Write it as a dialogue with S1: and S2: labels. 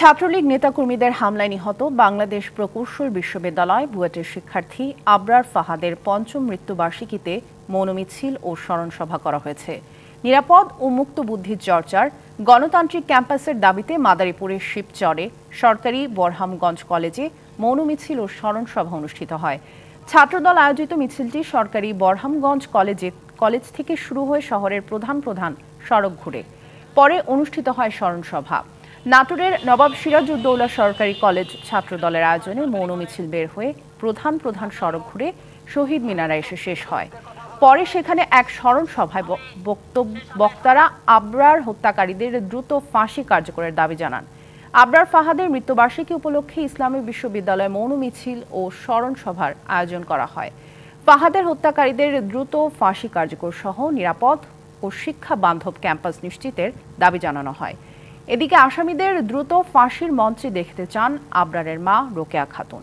S1: ছাত্রলীগ নেতাকর্মীদের হামলায় নিহত বাংলাদেশ প্রকৌশল বিশ্ববিদ্যালয় বুয়েটের শিক্ষার্থী আবরার ফাহাদের পঞ্চম মৃত্যুবার্ষিকীতে মৌন মিছিল ও স্মরণসভা করা হয়েছে নিরাপদ ও মুক্ত বুদ্ধির চর্চার গণতান্ত্রিক ক্যাম্পাসের দাবিতে মাদারীপুরের শিবচরে সরকারি বরহামগঞ্জ কলেজে মৌন মিছিল ও স্মরণসভা অনুষ্ঠিত হয় ছাত্রদল আয়োজিত মিছিলটি সরকারি বরহামগঞ্জ কলেজে কলেজ থেকে শুরু হয়ে শহরের প্রধান প্রধান সড়ক ঘুরে পরে অনুষ্ঠিত হয় স্মরণসভা নাটোরের নবাব সিরাজউদ্দৌলা সরকারি কলেজ ছাত্র দলের আয়োজনে মৌন মিছিল বের হয়ে প্রধান প্রধান সড়ক ঘুরে শহীদ মিনারা এসে শেষ হয় পরে সেখানে এক স্মরণ সভায় বক্তারা আবরার হত্যাকারীদের দ্রুত ফাঁসি কার্যকরের দাবি জানান আবরার ফাহাদের মৃত্যুবার্ষিকী উপলক্ষে ইসলামী বিশ্ববিদ্যালয়ে মৌন মিছিল ও স্মরণ সভার আয়োজন করা হয় ফাহাদের হত্যাকারীদের দ্রুত ফাঁসি কার্যকর সহ নিরাপদ ও শিক্ষা বান্ধব ক্যাম্পাস নিশ্চিতের দাবি জানানো হয় এদিকে আসামিদের দ্রুত ফাঁসির মঞ্চে দেখতে চান আবরারের মা রোকেয়া খাতুন